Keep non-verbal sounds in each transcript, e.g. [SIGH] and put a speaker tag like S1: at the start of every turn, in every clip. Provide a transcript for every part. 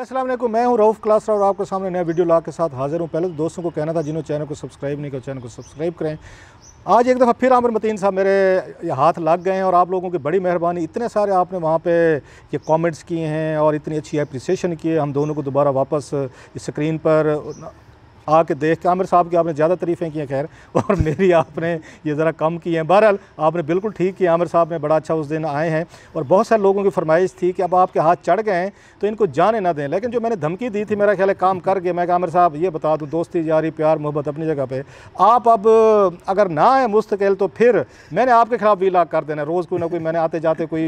S1: असलम मैं हूं रऊफ़ क्लास और आपके सामने नया वीडियो ला के साथ हाज़िर हूं पहले तो दोस्तों को कहना था जिन्होंने चैनल को सब्सक्राइब नहीं किया चैनल को सब्सक्राइब करें आज एक दफ़ा फिर आमिर मतीन साहब मेरे हाथ लग गए हैं और आप लोगों की बड़ी मेहरबानी इतने सारे आपने वहाँ पे ये कमेंट्स किए हैं और इतनी अच्छी अप्रिसिएशन किए हम दोनों को दोबारा वापस स्क्रीन पर आके देख के आमिर साहब की आपने ज़्यादा तारीफ़ें की हैं खैर [LAUGHS] और मेरी आपने ये ज़रा कम की हैं बहरहाल आपने बिल्कुल ठीक किया आमिर साहब ने बड़ा अच्छा उस दिन आए हैं और बहुत सारे लोगों की फरमाइश थी कि अब आपके हाथ चढ़ गए हैं तो इनको जाने ना दें लेकिन जो मैंने धमकी दी थी मेरा ख्याल है काम कर गया मैं आमिर साहब ये बता दूँ दोस्ती यारी प्यार मोहब्बत अपनी जगह पर आप अब अगर ना आए मुस्तकिल तो फिर मैंने आपके खिलाफ भी इलाक कर देना रोज़ कोई ना कोई मैंने आते जाते कोई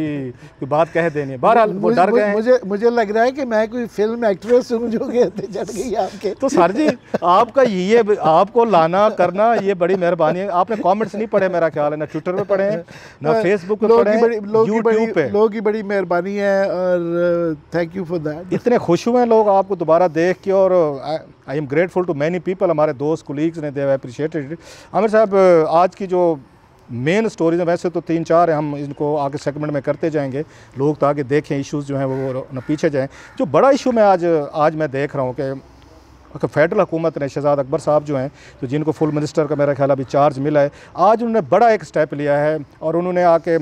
S1: कोई बात कह देनी है बहरहाल वो डर गए मुझे
S2: मुझे लग रहा है कि मैं कोई फिल्म एक्ट्रेस हूँ जो कहते चढ़ गई आपके तो सर जी
S1: आपका ये आपको लाना करना ये बड़ी मेहरबानी है आपने कमेंट्स नहीं पढ़े मेरा ख्याल है ना ट्विटर पे पढ़े हैं ना फेसबुक हाँ, पे पढ़े यूट्यूब पे लोगों
S2: की बड़ी मेहरबानी है और थैंक यू फॉर दैट
S1: इतने खुश हुए हैं लोग आपको दोबारा देख के और I am grateful to many people हमारे दोस्त कुलीग्स ने देव अप्रिशिएटेड आमिर साहब uh, आज की जो मेन स्टोरीज हैं वैसे तो तीन चार हैं हम इनको आगे सेगमेंट में करते जाएंगे लोग तो आगे देखें इश्यूज़ जो हैं वो ना पीछे जाएं जो बड़ा इशू मैं आज आज मैं देख रहा हूँ कि फेडरल हुकूमत ने शहजाद अकबर साहब जो हैं तो जिनको फुल मिनिस्टर का मेरा ख्याल अभी चार्ज मिला है आज उन्होंने बड़ा एक स्टेप लिया है और उन्होंने आके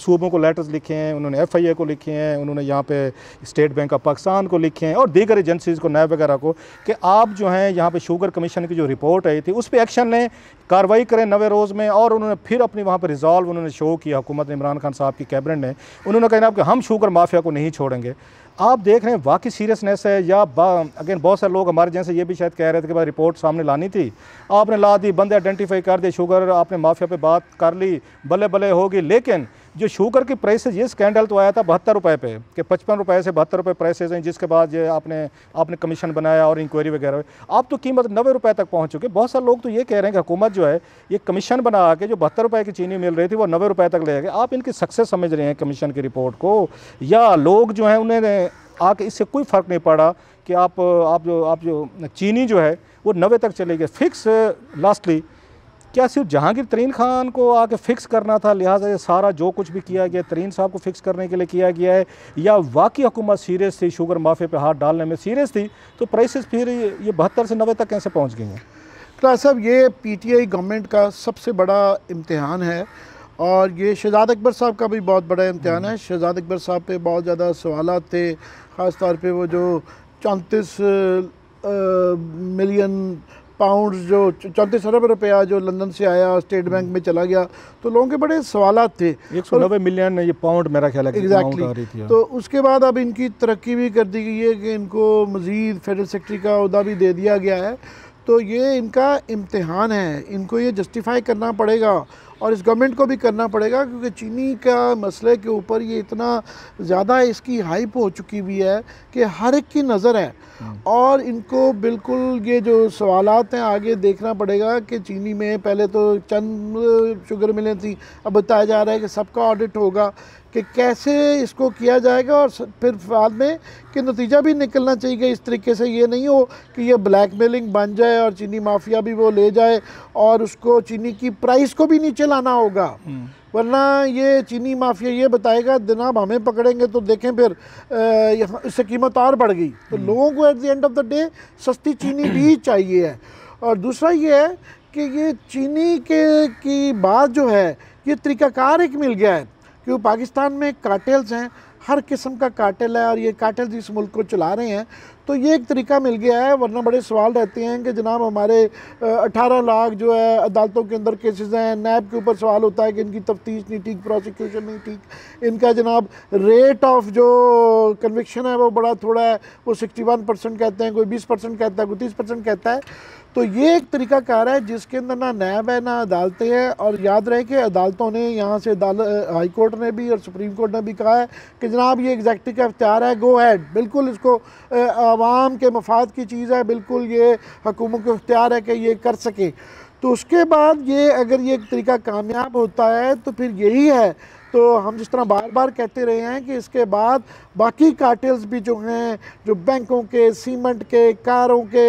S1: सूबों को लेटर्स लिखे हैं उन्होंने एफ आई ए को लिखे हैं उन्होंने यहाँ पे स्टेट बैंक ऑफ पाकिस्तान को लिखे हैं और दीगर एजेंसीज़ को नैब वगैरह को कि आप जो हैं यहाँ पे शुगर कमीशन की जो रिपोर्ट आई थी उस पर एक्शन लें कार्रवाई करें नवे रोज़ में और उन्होंने फिर अपनी वहाँ पर रिजॉल्व उन्होंने शो किया हुकूमत इमरान खान साहब की कैबिनेट ने उन्होंने कहना कि हम शुगर माफिया को नहीं छोड़ेंगे आप देख रहे हैं वाकई सीरियसनेस है या अगेन बहुत सारे लोग हमारे जैसे ये भी शायद कह रहे थे कि भाई रिपोर्ट सामने लानी थी आपने ला दी बंदे आइडेंटिफाई कर दिए शुगर आपने माफिया पे बात कर ली बल्ले बल्ले होगी लेकिन जो शुगर की प्राइसेज ये स्कैंडल तो आया था बहत्तर रुपये पे कि पचपन रुपये से बहत्तर रुपये प्राइसेज हैं जिसके बाद ये आपने आपने कमीशन बनाया और इंक्वायरी वगैरह आप तो कीमत नब्बे रुपये तक पहुँच चुके बहुत सारे लोग तो ये कह रहे हैं कि हुकूमत जो है ये कमीशन बना के जो बहत्तर रुपये की चीनी मिल रही थी वो नब्बे रुपये तक ले गए आप इनकी सक्सेस समझ रहे हैं कमीशन की रिपोर्ट को या लोग जो हैं उन्हें आके इससे कोई फ़र्क नहीं पड़ा कि आप जो आप जो चीनी जो है वो नब्बे तक चले गए फिक्स लास्टली क्या सिर्फ जहांगीर तरीन खान को आके फ़िक्स करना था लिहाजा ये सारा जो कुछ भी किया गया तरीन साहब को फ़िक्स करने के लिए किया गया है या वाकई हुकूमत सीरियस थी शुगर माफे पे हाथ डालने में सीरियस थी तो प्राइसेस फिर ये बहत्तर से नबे तक कैसे पहुँच गई हैं डॉक्टर
S2: साहब ये पीटीआई गवर्नमेंट का सबसे बड़ा इम्तहान है और ये शहजाद अकबर साहब का भी बहुत बड़ा इम्तहान है हम्म। शहजाद अकबर साहब पे बहुत ज़्यादा सवाल थे ख़ास तौर पर वो जो चौंतीस मिलियन पाउंड जो चौंतीस अरब रुपया जो लंदन से आया स्टेट बैंक में चला गया तो लोगों के बड़े सवाल थे एक सौ नब्बे मिलियन ये पाउंड
S1: मेरा ख्याल है एग्जैक्टली हाँ। तो
S2: उसके बाद अब इनकी तरक्की भी कर दी गई है कि इनको मज़ीद फेडरल सेक्रेटरी का अहदा भी दे दिया गया है तो ये इनका इम्तहान है इनको ये जस्टिफाई करना पड़ेगा और इस गवर्नमेंट को भी करना पड़ेगा क्योंकि चीनी का मसले के ऊपर ये इतना ज़्यादा इसकी हाइप हो चुकी हुई है कि हर एक की नज़र है हम्म। और इनको बिल्कुल ये जो सवाल हैं आगे देखना पड़ेगा कि चीनी में पहले तो चंद शुगर मिलें थी अब बताया जा रहा है कि सबका ऑडिट होगा कि कैसे इसको किया जाएगा और फिर बाद में कि नतीजा भी निकलना चाहिए इस तरीके से ये नहीं हो कि ये ब्लैक मेलिंग बन जाए और चीनी माफिया भी वो ले जाए और उसको चीनी की प्राइस को भी नीचे लाना होगा हम्म। वरना ये चीनी माफिया ये बताएगा जनाब हमें पकड़ेंगे तो देखें फिर यहाँ इससे कीमत और बढ़ गई तो हम्म। लोगों को at the end of the day सस्ती चीनी भी [CLEARS THROAT] चाहिए है और दूसरा ये है कि ये चीनी के की बात जो है ये तरीकाकार एक मिल गया है क्योंकि पाकिस्तान में कार्टेल्स हैं हर किस्म का कार्टेल है और ये कार्टेल इस मुल्क को चला रहे हैं तो ये एक तरीका मिल गया है वरना बड़े सवाल रहते हैं कि जनाब हमारे 18 लाख जो है अदालतों के अंदर केसेस हैं नैब के ऊपर सवाल होता है कि इनकी तफ्तीश नहीं ठीक प्रोसिक्यूशन नहीं ठीक इनका जनाब रेट ऑफ जो कन्विक्शन है वो बड़ा थोड़ा है वो सिक्सटी परसेंट कहते हैं कोई बीस परसेंट कहता है कोई तीस परसेंट कहता है तो ये एक तरीका कार है जिसके अंदर ना नैब है ना अदालतें हैं और याद रहे कि अदालतों ने यहाँ से हाई कोर्ट ने भी और सुप्रीम कोर्ट ने भी कहा है कि जनाब ये एग्जैक्टिव का अख्तियार है गो हैड बिल्कुल इसको आवाम के मफाद की चीज़ है बिल्कुल ये हकूमत का अख्तियार है कि ये कर सके तो उसके बाद ये अगर ये एक तरीका कामयाब होता है तो फिर यही है तो हम जिस तरह बार बार कहते रहे हैं कि इसके बाद बाकी कार्टेल्स भी जो हैं जो बैंकों के सीमेंट के कारों के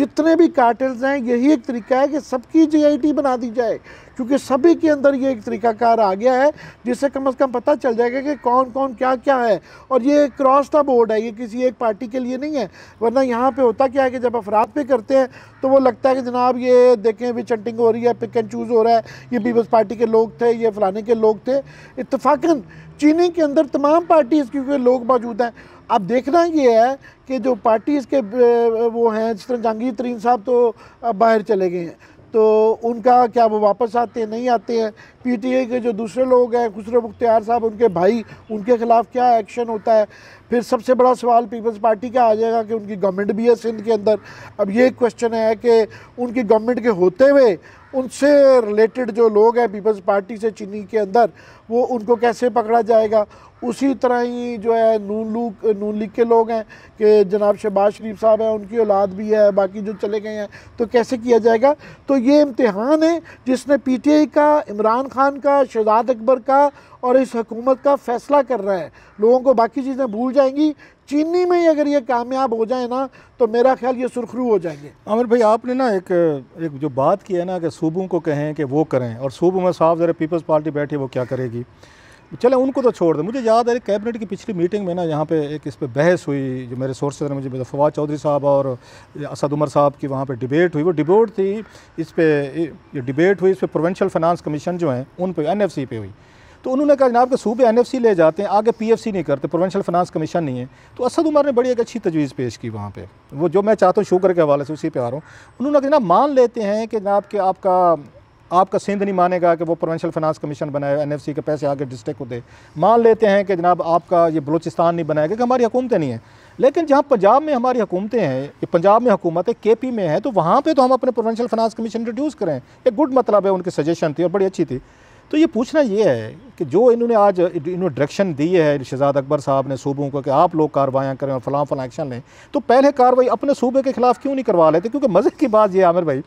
S2: जितने भी कार्टेल्स हैं यही एक तरीका है कि सबकी जीआईटी बना दी जाए क्योंकि सभी के अंदर ये एक तरीकाकार आ गया है जिससे कम अज़ कम पता चल जाएगा कि कौन कौन क्या क्या है और ये क्रॉस द बोर्ड है ये किसी एक पार्टी के लिए नहीं है वरना यहाँ पर होता क्या है कि जब अफराद पे करते हैं तो वो लगता है कि जनाब ये देखें भी चंटिंग हो रही है पिक एंड चूज़ हो रहा है ये पीपल्स पार्टी के लोग थे ये फलाने के लोग थे इतफाक़न चीनी के अंदर तमाम पार्टीज़ क्योंकि लोग मौजूद हैं अब देखना ये है कि जो पार्टीज़ के वो हैं जिस तरह जहांगीर तरीन साहब तो बाहर चले गए हैं तो उनका क्या वो वापस आते हैं नहीं आते हैं पीटीआई के जो दूसरे लोग हैं खुसरो मुख्तियार साहब उनके भाई उनके ख़िलाफ़ क्या एक्शन होता है फिर सबसे बड़ा सवाल पीपल्स पार्टी का आ जाएगा कि उनकी गवर्नमेंट भी है सिंध के अंदर अब ये क्वेश्चन है कि उनकी गवर्नमेंट के होते हुए उनसे रिलेटेड जो लोग हैं पीपल्स पार्टी से चीनी के अंदर वो उनको कैसे पकड़ा जाएगा उसी तरह ही जो है नून लूक नून लीग के लोग हैं कि जनाब शहबाज शरीफ साहब हैं उनकी औलाद भी है बाकी जो चले गए हैं तो कैसे किया जाएगा तो ये इम्तहान है जिसने पी टी आई का इमरान खान का शहजाद अकबर का और इस हकूमत का फ़ैसला कर रहा है लोगों को बाकी चीज़ें भूल जाएंगी चीनी में ही अगर ये कामयाब हो जाए ना तो मेरा ख्याल ये सुरखरू हो जाएंगे
S1: आमिर भाई आपने ना एक एक जो बात की है ना कि सूबों को कहें कि वो करें और सूबों में साफ ज़रा पीपल्स पार्टी बैठी वो क्या करेगी चले उनको तो छोड़ दें मुझे याद है कैबिनेट की पिछली मीटिंग में ना यहाँ पे एक इस पर बहस हुई जो मेरे सोर्सेज ने मुझे फवाद चौधरी साहब और असद उमर साहब की वहाँ पे डिबेट हुई वो डिबेट थी इस पर डिबेट हुई इस पर प्रोवेंशल फाइनेंस कमीशन जो है उन पर एन पे हुई तो उन्होंने कहा जनाब के सूबे एन ले जाते हैं आगे पी नहीं करते प्रोवेंशल फाइनेंस कमीशन नहीं है तो असद उमर ने बड़ी एक अच्छी तजवीज़ पेश की वहाँ पर वो जो मैं चाहता हूँ शुगर के हवाले से उसी पे आ रहा हूँ उन्होंने कहा जनाब मान लेते हैं कि जनाब के आपका आपका सिंध नहीं मानेगा कि वो प्रोवेंशल फाइनेंस कमीशन बनाए एन के पैसे आगे डिस्ट्रिक्ट को दे मान लेते हैं कि जनाब आपका ये बलोचिस्तान नहीं बनाएगा कि हमारी हुकूमतें नहीं हैं लेकिन जहाँ पंजाब में हमारी हुकूमतें हैं पंजाब में हुकूमत है के पी में है तो वहाँ पर तो हम अपने प्रोवेंशल फाइनेंस कमीशन इंट्रोड्यूस करें एक गुड मतलब है उनकी सजेशन थी और बड़ी अच्छी थी तो ये पूछना ये है कि जो इन्होंने आज इन्होंने डायरेक्शन दी है शहजाद अकबर साहब ने सूबों को कि आप लोग कार्रवाइयाँ करें और फलां फलां एक्शन लें तो पहले कार्रवाई अपने सूबे के खिलाफ क्यों नहीं करवा लेते क्योंकि मज़े की बात ये आमिर भाई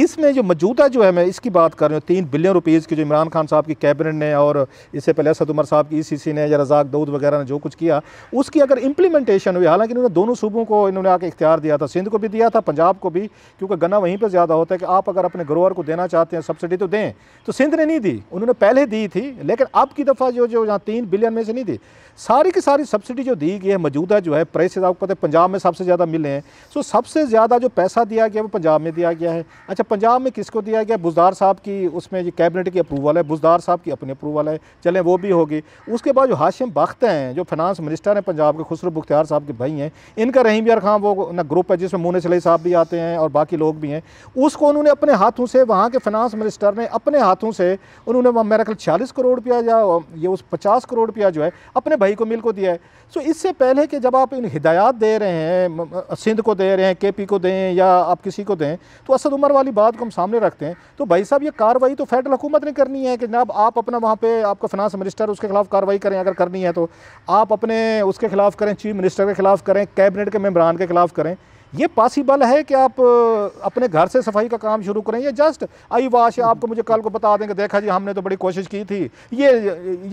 S1: इसमें जो मौजूदा जो है मैं इसकी बात कर रहा हूँ तीन बिलियन रुपीज़ की जो इमरान खान साहब की कैबिनेट ने और इससे पहले असद उमर साहब की ईसीसी e ने या रजाक दाऊद वगैरह ने जो कुछ किया उसकी अगर इम्प्लीमेंटेशन हुई हालांकि इन्होंने दोनों सूबों को इन्होंने आके इख्तियार दिया था सिंध को भी दिया था पंजाब को भी क्योंकि गन्ना वहीं पर ज़्यादा होता है कि आप अगर अपने ग्रोअर को देना चाहते हैं सब्सिडी तो दें तो सिंध ने नहीं दी उन्होंने पहले दी थी लेकिन अब की दफ़ा जो जो यहाँ तीन बिलियन में से नहीं दी सारी की सारी सब्सिडी जो दी गई है मौजूदा जो है प्राइस आपको पता है पंजाब में सबसे ज़्यादा मिले हैं सो सबसे ज़्यादा जो पैसा दिया गया वो पंजाब में दिया गया है अच्छा अच्छा पंजाब में किसको दिया गया बुजदार साहब की उसमें कैबिनेट की अप्रूवल है बुजदार साहब की अपनी अप्रूवल है चलें वो भी होगी उसके बाद जो हाशिम बख्त हैं जो फिनांस मिनिस्टर हैं पंजाब के खुसरू बुख्तियार साहब के भाई हैं इनका रहीम यार खां वो ना ग्रुप है जिसमें मोने सलई साहब भी आते हैं और बाकी लोग भी हैं उसको उन्होंने अपने हाथों से वहाँ के फिनांस मिनिस्टर ने अपने हाथों से उन्होंने मेरा ख्याल छियालीस करोड़ रुपया या ये उस पचास करोड़ रुपया जो है अपने भाई को मिल को दिया है सो इससे पहले कि जब आप इन हिदायत दे रहे हैं सिंध को दे रहे हैं के पी को दें या आप किसी को दें तो असद उम्र वाली बात को हम सामने रखते हैं तो भाई साहब ये कार्रवाई तो फेडरल हुकूमत ने करनी है कि जनाब आप अपना वहाँ पे आपका फिनांस मिनिस्टर उसके खिलाफ कार्रवाई करें अगर करनी है तो आप अपने उसके खिलाफ करें चीफ मिनिस्टर के खिलाफ करें कैबिनेट के मेम्बरान के खिलाफ करें ये पॉसिबल है कि आप अपने घर से सफाई का काम शुरू करें या जस्ट आई वाश आपको मुझे कल को बता दें कि देखा जी हमने तो बड़ी कोशिश की थी ये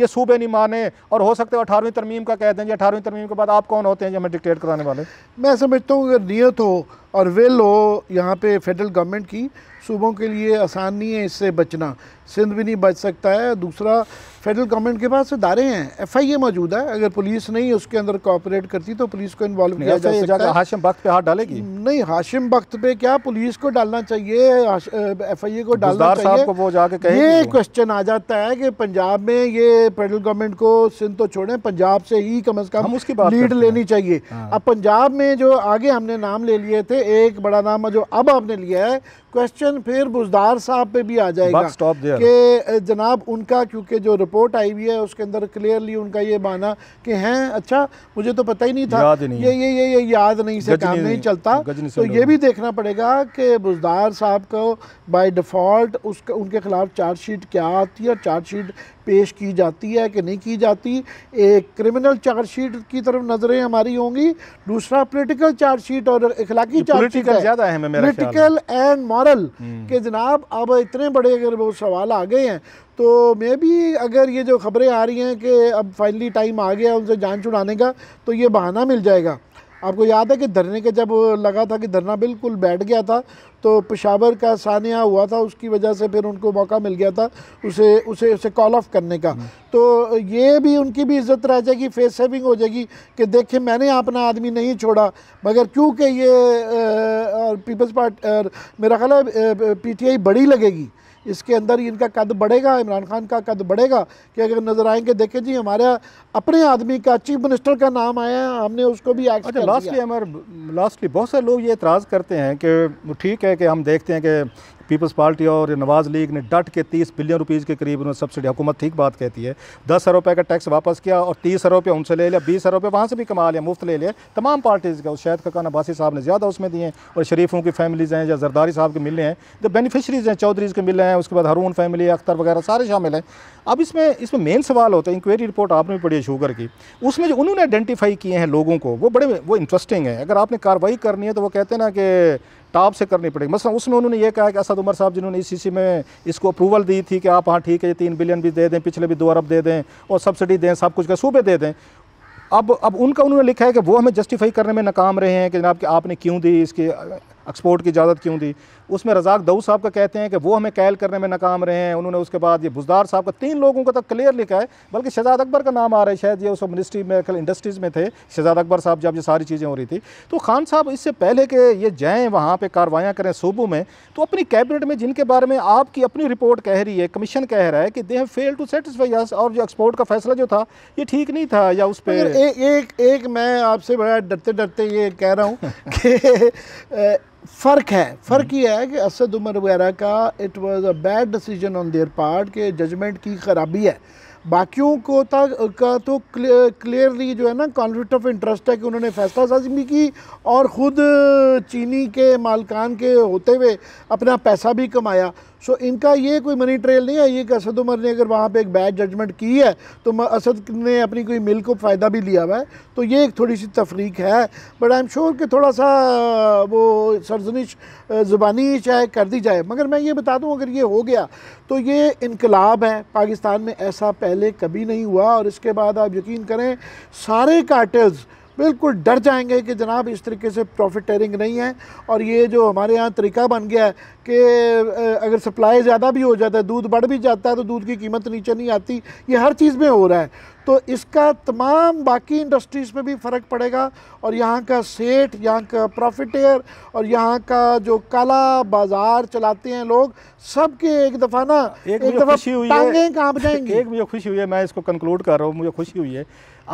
S1: ये सूबे नहीं माने और हो सकते है अठारहवीं तरमीम का कह दें अठारहवीं तरमीम के बाद आप कौन होते हैं जो हमें डिक्टेट कराने वाले मैं समझता हूँ अगर नियत हो और वे लो यहाँ पे फेडरल गवर्नमेंट की सूबों के
S2: लिए आसान नहीं है इससे बचना सिंध भी नहीं बच सकता है दूसरा फेडरल गवर्नमेंट के पास दारे हैं एफ आई ए मौजूद है अगर पुलिस नहीं उसके अंदर कॉपरेट करती तो पुलिस को इन्वॉल्व किया जा सकता है हाशिम
S1: वक्त पे हाथ डालेगी
S2: नहीं हाशिम वक्त पे क्या पुलिस को डालना चाहिए एफ आई ए को डालना चाहिए को वो जाके ये क्वेश्चन आ जाता है कि पंजाब में ये फेडरल गवर्नमेंट को सिंध तो छोड़े पंजाब से ही कम अज कम लीड लेनी चाहिए हाँ। अब पंजाब में जो आगे हमने नाम ले लिए थे एक बड़ा नाम जो अब आपने लिया है क्वेश्चन फिर बुजदार साहब पे भी आ जाएगा कि जनाब उनका क्योंकि जो रिपोर्ट आई हुई है उसके अंदर क्लियरली उनका ये माना कि हैं अच्छा मुझे तो पता ही नहीं था नहीं। ये, ये ये ये याद नहीं से काम नहीं, नहीं चलता तो ये भी देखना पड़ेगा कि बुजदार साहब को बाय डिफ़ॉल्ट उस उनके खिलाफ चार्जशीट क्या आती है चार्जशीट पेश की जाती है कि नहीं की जाती एक क्रिमिनल चार्जशीट की तरफ नज़रें हमारी होंगी दूसरा पोलिटिकल चार्जशीट और इखलाकी chargesheet political and moral hmm. कि जनाब अब इतने बड़े अगर वो सवाल आ गए हैं तो मे भी अगर ये जो खबरें आ रही हैं कि अब फाइनली टाइम आ गया उनसे जान छुड़ाने का तो ये बहाना मिल जाएगा आपको याद है कि धरने के जब लगा था कि धरना बिल्कुल बैठ गया था तो पेशावर का सानिया हुआ था उसकी वजह से फिर उनको मौका मिल गया था उसे उसे उसे कॉल ऑफ करने का हम्म। तो ये भी उनकी भी इज्जत रह जाएगी फेस सेविंग हो जाएगी कि देखिए मैंने अपना आदमी नहीं छोड़ा मगर क्योंकि ये पीपल्स पार्टी मेरा ख्याल है पी बड़ी लगेगी इसके अंदर ही इनका कद बढ़ेगा इमरान खान का कद बढ़ेगा कि अगर नज़र आएंगे देखें जी हमारे अपने आदमी का चीफ मिनिस्टर का नाम आया है हमने उसको भी अच्छा लास्टली
S1: हमारे लास्टली बहुत से लोग ये एतराज़ करते हैं कि ठीक है कि हम देखते हैं कि पीपल्स पार्टी और नवाज़ लीग ने डट के तीस बिलियन रुपीज़ के करीब उन्होंने सब्सिडी हुकूमत ठीक बात कहती है दस रुपये का टैक्स वापस किया और तीस रुपये उनसे ले लिया बीस रुपये वहाँ से भी कमा लिया मुफ्त ले लिया तमाम पार्टीज़ का उस शायद काना बासी साहब ने ज़्यादा उसमें दिए और शरीफों की फैमिलीज़ हैं या जरदारी साहब के मिले हैं जो बेनिफिशरीज़ हैं चौधरीज़ के मिले हैं उसके बाद हरून फैमिली अख्तर वगैरह सारे शामिल हैं अब इसमें इसमें मेन सवाल होता है इंक्वायरी रिपोर्ट आपने भी पढ़ी शुगर की उसमें जो उन्होंने आइडेंटिफाई किए हैं लोगों को वो बड़े वो इंटरेस्टिंग है अगर आपने कार्रवाई करनी है तो वो कहते हैं ना कि टॉप से करनी पड़ेगी मसला उसमें उन्होंने ये कहा कि असद उमर साहब जिन्होंने इस सी में इसको अप्रूवल दी थी कि आप हाँ ठीक है ये तीन बिलियन भी दे दें पिछले भी दो अरब दे दें और सब्सिडी दें सब कुछ का सूबे दे दें अब अब उनका उन्होंने लिखा है कि वो हमें जस्टिफाई करने में नाकाम रहे हैं कि जनाब कि आपने क्यों दी इसकी एक्सपोर्ट की इजाज़त क्यों दी उसमें रजाक दऊ साहब का कहते हैं कि वो हमें कैल करने में नाकाम रहे हैं उन्होंने उसके बाद ये बुजदार साहब का तीन लोगों का तक क्लियर लिखा है बल्कि शहजाद अकबर का नाम आ रहा है शायद ये उस मिनिस्ट्री में कल इंडस्ट्रीज़ में थे शहजाद अकबर साहब जब ये सारी चीज़ें हो रही थी तो खान साहब इससे पहले कि ये जाएँ वहाँ पर कार्रवाइयाँ करें सूबों में तो अपनी कैबिनेट में जिनके बारे में आपकी अपनी रिपोर्ट कह रही है कमीशन कह रहा है कि they have fail to satisfy और जो एक्सपोर्ट का फैसला जो था ये ठीक नहीं था या उस पर
S2: एक एक मैं आपसे बड़ा डरते डरते ये कह रहा हूँ [LAUGHS] कि फ़र्क है फ़र्क हम्म। ये है कि असद उमर वगैरह का it was a bad decision on their part के जजमेंट की खराबी है बाकियों को था का तो क्लियरली जो है ना कॉन्फ्लिक्ट ऑफ इंटरेस्ट है कि उन्होंने फैसला साजी भी की और ख़ुद चीनी के मालकान के होते हुए अपना पैसा भी कमाया सो इनका ये कोई मनी ट्रेल नहीं है ये कि असद उमर ने अगर वहाँ पे एक बैड जजमेंट की है तो असद ने अपनी कोई मिल को फ़ायदा भी लिया हुआ है तो ये एक थोड़ी सी तफरीक है बट आई एम श्योर कि थोड़ा सा वो सरजनिश ज़ुबानी चाहे कर दी जाए मगर मैं ये बता दूँ अगर ये हो गया तो ये इनकलाब है पाकिस्तान में ऐसा पहले कभी नहीं हुआ और इसके बाद आप यकीन करें सारे कार्टल्स बिल्कुल डर जाएंगे कि जनाब इस तरीके से प्रॉफिट टेयरिंग नहीं है और ये जो हमारे यहाँ तरीका बन गया है कि अगर सप्लाई ज़्यादा भी हो जाता है दूध बढ़ भी जाता है तो दूध की कीमत नीचे नहीं आती ये हर चीज़ में हो रहा है तो इसका तमाम बाकी इंडस्ट्रीज़ में भी फ़र्क पड़ेगा और यहाँ का सेठ यहाँ का प्रॉफिटेयर और यहाँ का जो काला बाज़ार चलाते हैं लोग सब के एक दफ़ा ना एक, एक दफ़ा टांगें काँप जाएंगी [LAUGHS] एक
S1: मुझे खुशी हुई है मैं इसको कंक्लूड कर रहा हूँ मुझे खुशी हुई है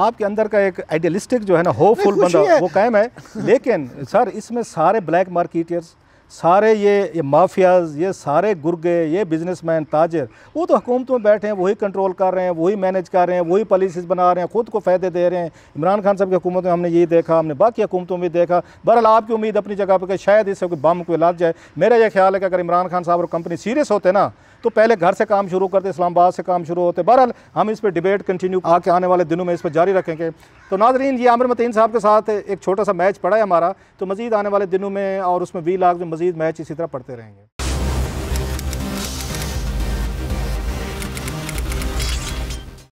S1: आपके अंदर का एक आइडियलिस्टिक जो है ना होपफुल बंदा वो कायम है लेकिन सर इसमें सारे ब्लैक मार्किटियर्स सारे ये ये माफियाज ये सारे गुर्गे ये बिजनेसमैन ताजर वो तो हुकूमत में बैठे हैं वही कंट्रोल कर रहे हैं वही मैनेज कर रहे हैं वही पॉलिसीज़ बना रहे हैं ख़ुद को फ़ायदे दे रहे हैं इमरान खान साहब की हुकूमत में हमने यही देखा हमने बाकी हुकूमतों में देखा बहरहाल आपकी उम्मीद अपनी जगह पर कि शायद इससे कोई बम को लाद जाए मेरा यह ख्याल है कि अगर इमरान खान साहब और कंपनी सीरियस होते ना तो पहले घर से काम शुरू करते इस्लामाबाद से काम शुरू होते बहरहाल हम इस पर डिबेट कंटिन्यू आके आने वाले दिनों में इस पर जारी रखेंगे तो नाजरीन ये आमिर मतीन साहब के साथ एक छोटा सा मैच पड़ा है हमारा तो मज़ीद आने वाले दिनों में और उसमें वी लाख में मज़ीद मैच इसी तरह पढ़ते रहेंगे